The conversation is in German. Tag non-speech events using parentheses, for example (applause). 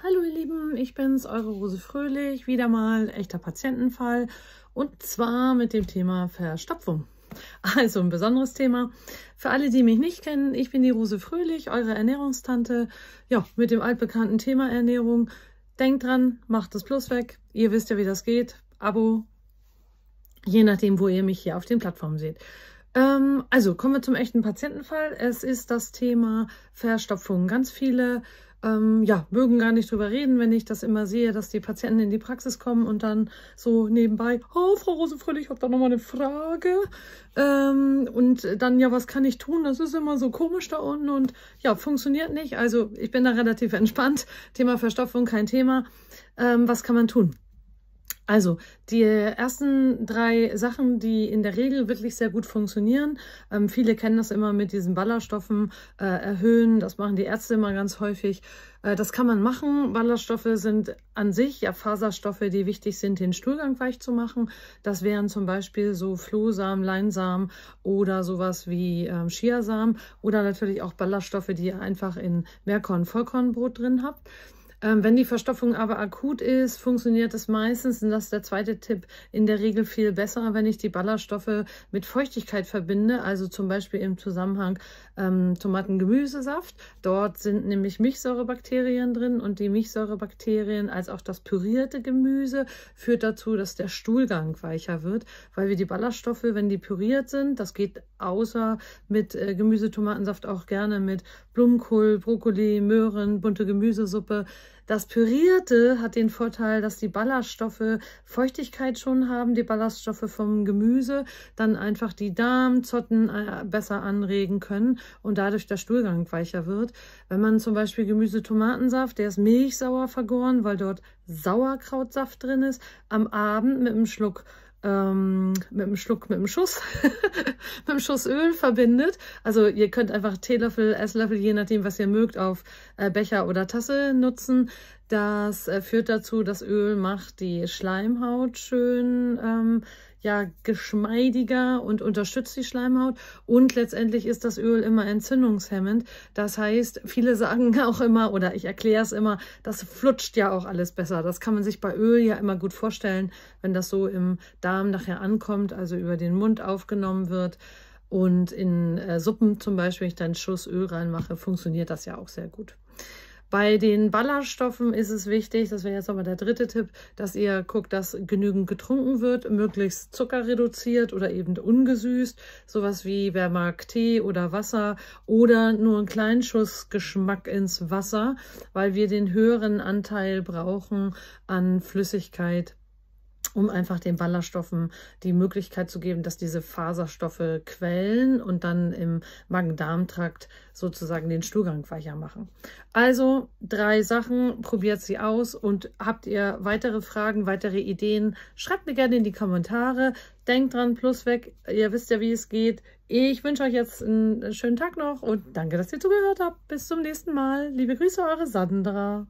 Hallo ihr Lieben, ich bin's, eure Rose Fröhlich, wieder mal echter Patientenfall und zwar mit dem Thema Verstopfung. Also ein besonderes Thema. Für alle, die mich nicht kennen, ich bin die Rose Fröhlich, eure Ernährungstante, ja, mit dem altbekannten Thema Ernährung. Denkt dran, macht das Plus weg, ihr wisst ja, wie das geht, Abo, je nachdem, wo ihr mich hier auf den Plattformen seht ähm, also kommen wir zum echten Patientenfall. Es ist das Thema Verstopfung. Ganz viele ähm, ja, mögen gar nicht drüber reden, wenn ich das immer sehe, dass die Patienten in die Praxis kommen und dann so nebenbei, oh, Frau Rosefröhlich, ich habe da nochmal eine Frage. Ähm, und dann, ja, was kann ich tun? Das ist immer so komisch da unten und ja, funktioniert nicht. Also ich bin da relativ entspannt. Thema Verstopfung, kein Thema. Ähm, was kann man tun? Also, die ersten drei Sachen, die in der Regel wirklich sehr gut funktionieren. Ähm, viele kennen das immer mit diesen Ballaststoffen äh, erhöhen. Das machen die Ärzte immer ganz häufig. Äh, das kann man machen. Ballaststoffe sind an sich ja Faserstoffe, die wichtig sind, den Stuhlgang weich zu machen. Das wären zum Beispiel so Flohsamen, Leinsamen oder sowas wie äh, Chiasamen oder natürlich auch Ballaststoffe, die ihr einfach in Mehrkorn-Vollkornbrot drin habt. Ähm, wenn die Verstopfung aber akut ist, funktioniert es meistens, und das ist der zweite Tipp, in der Regel viel besser, wenn ich die Ballaststoffe mit Feuchtigkeit verbinde, also zum Beispiel im Zusammenhang ähm, tomaten Dort sind nämlich Milchsäurebakterien drin und die Milchsäurebakterien als auch das pürierte Gemüse führt dazu, dass der Stuhlgang weicher wird, weil wir die Ballaststoffe, wenn die püriert sind, das geht außer mit äh, Gemüse, Tomatensaft auch gerne mit Blumenkohl, Brokkoli, Möhren, bunte Gemüsesuppe, das Pürierte hat den Vorteil, dass die Ballaststoffe Feuchtigkeit schon haben, die Ballaststoffe vom Gemüse, dann einfach die Darmzotten äh, besser anregen können und dadurch der Stuhlgang weicher wird. Wenn man zum Beispiel Gemüse-Tomatensaft, der ist milchsauer vergoren, weil dort Sauerkrautsaft drin ist, am Abend mit einem Schluck ähm, mit einem Schluck, mit einem Schuss, (laughs) mit einem Schuss Öl verbindet. Also ihr könnt einfach Teelöffel, Esslöffel, je nachdem, was ihr mögt, auf äh, Becher oder Tasse nutzen. Das äh, führt dazu, das Öl macht die Schleimhaut schön ähm, ja, geschmeidiger und unterstützt die Schleimhaut. Und letztendlich ist das Öl immer entzündungshemmend. Das heißt, viele sagen (laughs) auch immer, oder ich erkläre es immer, das flutscht ja auch alles besser. Das kann man sich bei Öl ja immer gut vorstellen, wenn das so im Darm nachher ankommt, also über den Mund aufgenommen wird. Und in äh, Suppen zum Beispiel, wenn ich dann einen Schuss Öl reinmache, funktioniert das ja auch sehr gut. Bei den Ballaststoffen ist es wichtig, das wäre jetzt nochmal der dritte Tipp, dass ihr guckt, dass genügend getrunken wird, möglichst zuckerreduziert oder eben ungesüßt, sowas wie Wermark-Tee oder Wasser oder nur einen kleinen Schuss Geschmack ins Wasser, weil wir den höheren Anteil brauchen an Flüssigkeit um einfach den Ballaststoffen die Möglichkeit zu geben, dass diese Faserstoffe quellen und dann im Magen-Darm-Trakt sozusagen den Stuhlgang weicher machen. Also drei Sachen, probiert sie aus und habt ihr weitere Fragen, weitere Ideen, schreibt mir gerne in die Kommentare. Denkt dran, plus weg, ihr wisst ja, wie es geht. Ich wünsche euch jetzt einen schönen Tag noch und danke, dass ihr zugehört habt. Bis zum nächsten Mal. Liebe Grüße, eure Sandra.